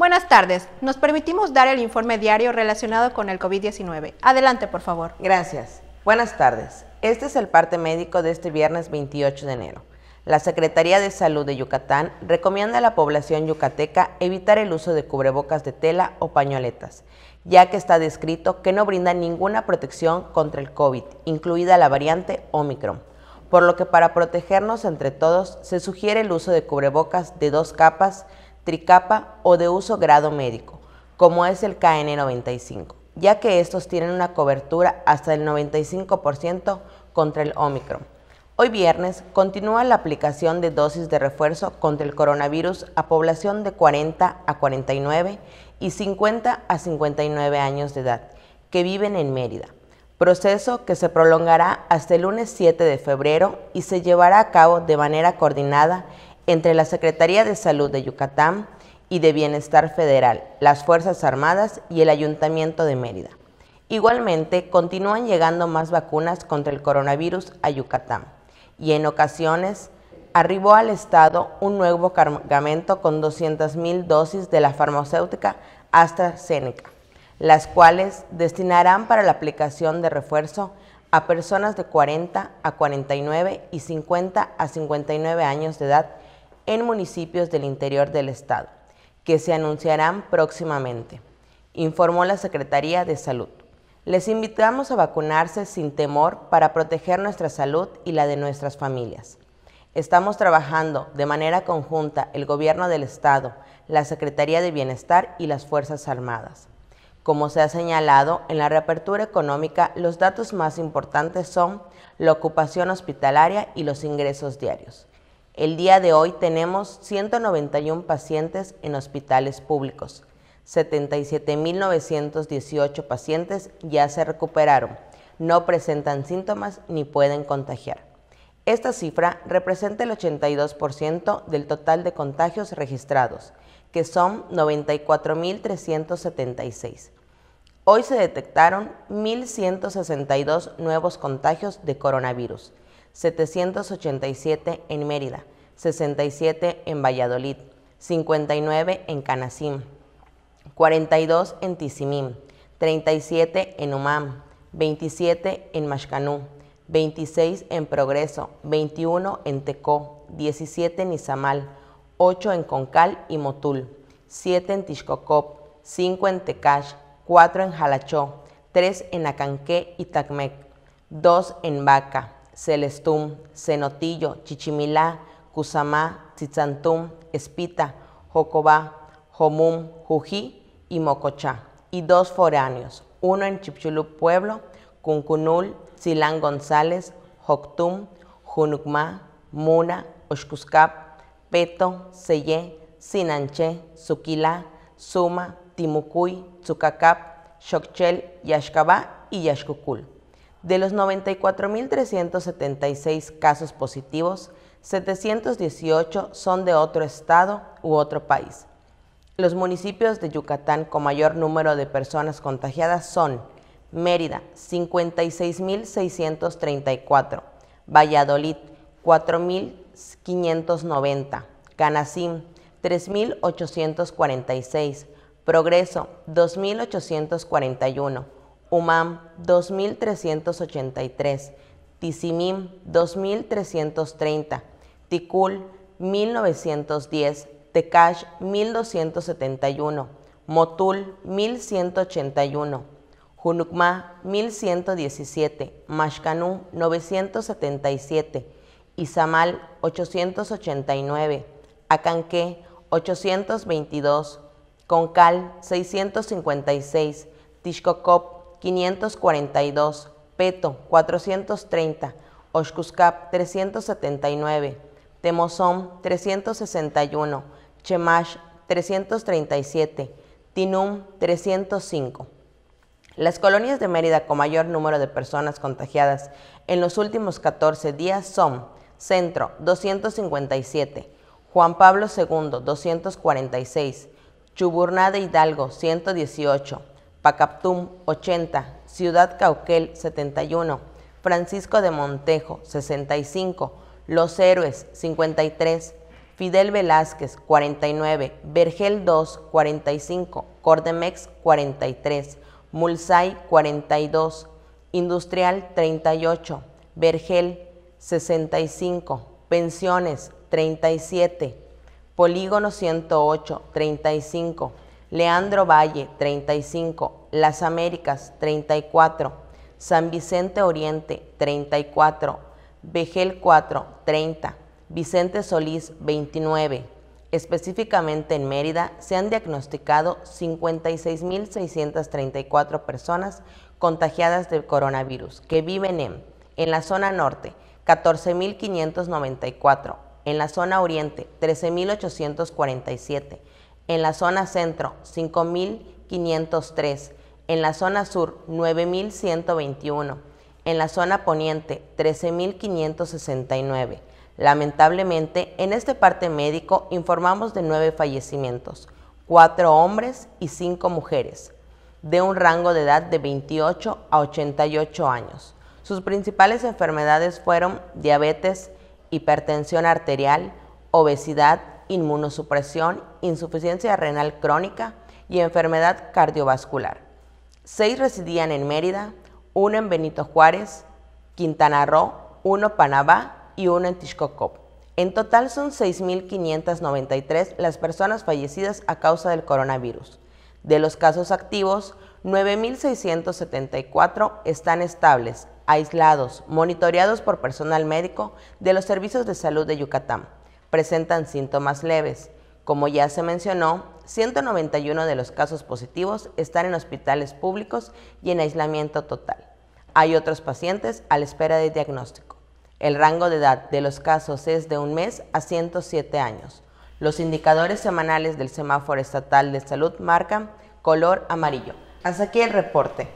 Buenas tardes. Nos permitimos dar el informe diario relacionado con el COVID-19. Adelante, por favor. Gracias. Buenas tardes. Este es el parte médico de este viernes 28 de enero. La Secretaría de Salud de Yucatán recomienda a la población yucateca evitar el uso de cubrebocas de tela o pañoletas, ya que está descrito que no brinda ninguna protección contra el COVID, incluida la variante Omicron, por lo que para protegernos entre todos se sugiere el uso de cubrebocas de dos capas tricapa o de uso grado médico, como es el KN95, ya que estos tienen una cobertura hasta el 95% contra el Omicron. Hoy viernes continúa la aplicación de dosis de refuerzo contra el coronavirus a población de 40 a 49 y 50 a 59 años de edad que viven en Mérida, proceso que se prolongará hasta el lunes 7 de febrero y se llevará a cabo de manera coordinada entre la Secretaría de Salud de Yucatán y de Bienestar Federal, las Fuerzas Armadas y el Ayuntamiento de Mérida. Igualmente, continúan llegando más vacunas contra el coronavirus a Yucatán y en ocasiones arribó al Estado un nuevo cargamento con 200.000 dosis de la farmacéutica AstraZeneca, las cuales destinarán para la aplicación de refuerzo a personas de 40 a 49 y 50 a 59 años de edad en municipios del interior del Estado, que se anunciarán próximamente, informó la Secretaría de Salud. Les invitamos a vacunarse sin temor para proteger nuestra salud y la de nuestras familias. Estamos trabajando de manera conjunta el Gobierno del Estado, la Secretaría de Bienestar y las Fuerzas Armadas. Como se ha señalado, en la reapertura económica los datos más importantes son la ocupación hospitalaria y los ingresos diarios. El día de hoy tenemos 191 pacientes en hospitales públicos. 77.918 pacientes ya se recuperaron, no presentan síntomas ni pueden contagiar. Esta cifra representa el 82% del total de contagios registrados, que son 94.376. Hoy se detectaron 1.162 nuevos contagios de coronavirus, 787 en Mérida, 67 en Valladolid, 59 en Canasim, 42 en Tizimín, 37 en Umam, 27 en Mashcanú, 26 en Progreso, 21 en Tecó, 17 en Izamal, 8 en Concal y Motul, 7 en Tixcocop, 5 en Tecash, 4 en Jalachó, 3 en Acanqué y Tacmec, 2 en Baca. Celestum, Cenotillo, Chichimilá, Cusamá, Tzitzantum, Espita, Jocobá, Jomum, Jují y Mocochá, y dos foráneos, uno en Chipchulú Pueblo, Cuncunul, Silán González, Joctum, Junucmá, Muna, Oshkuscap, Peto, Seyé, Sinanche, sukilá Suma, Timucuy, Tzucacap, Xochel, Yashkaba y Yashkukul. De los 94.376 casos positivos, 718 son de otro estado u otro país. Los municipios de Yucatán con mayor número de personas contagiadas son Mérida, 56.634, Valladolid, 4.590, Canacín, 3.846, Progreso, 2.841, UMAM 2383, Tizimim 2330, Tikul 1910, Tekash 1271, MOTUL 1181, Junukma, 1117, Mashkanú 977, Izamal 889, Acanqué 822, Concal 656, Tishkokop 542, Peto 430, Oshkuskap 379, Temozón 361, Chemash 337, Tinum 305. Las colonias de Mérida con mayor número de personas contagiadas en los últimos 14 días son Centro 257, Juan Pablo II 246, Chuburná de Hidalgo 118, Pacaptum 80, Ciudad Cauquel 71, Francisco de Montejo 65, Los Héroes 53, Fidel Velázquez 49, Vergel 2 45, Cordemex 43, Mulsay 42, Industrial 38, Vergel 65, Pensiones 37, Polígono 108 35, Leandro Valle, 35, Las Américas, 34, San Vicente Oriente, 34, Vegel 4, 30, Vicente Solís, 29. Específicamente en Mérida se han diagnosticado 56.634 personas contagiadas del coronavirus que viven en, en la zona norte, 14.594, en la zona oriente, 13.847, en la zona centro 5.503, en la zona sur 9.121, en la zona poniente 13.569. Lamentablemente, en este parte médico informamos de nueve fallecimientos, cuatro hombres y cinco mujeres, de un rango de edad de 28 a 88 años. Sus principales enfermedades fueron diabetes, hipertensión arterial, obesidad, inmunosupresión, insuficiencia renal crónica y enfermedad cardiovascular. Seis residían en Mérida, uno en Benito Juárez, Quintana Roo, uno Panamá y uno en Tixcocop. En total son 6.593 las personas fallecidas a causa del coronavirus. De los casos activos, 9.674 están estables, aislados, monitoreados por personal médico de los servicios de salud de Yucatán presentan síntomas leves. Como ya se mencionó, 191 de los casos positivos están en hospitales públicos y en aislamiento total. Hay otros pacientes a la espera de diagnóstico. El rango de edad de los casos es de un mes a 107 años. Los indicadores semanales del semáforo estatal de salud marcan color amarillo. Hasta aquí el reporte.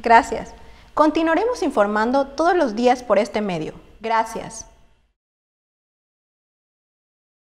Gracias. Continuaremos informando todos los días por este medio. Gracias.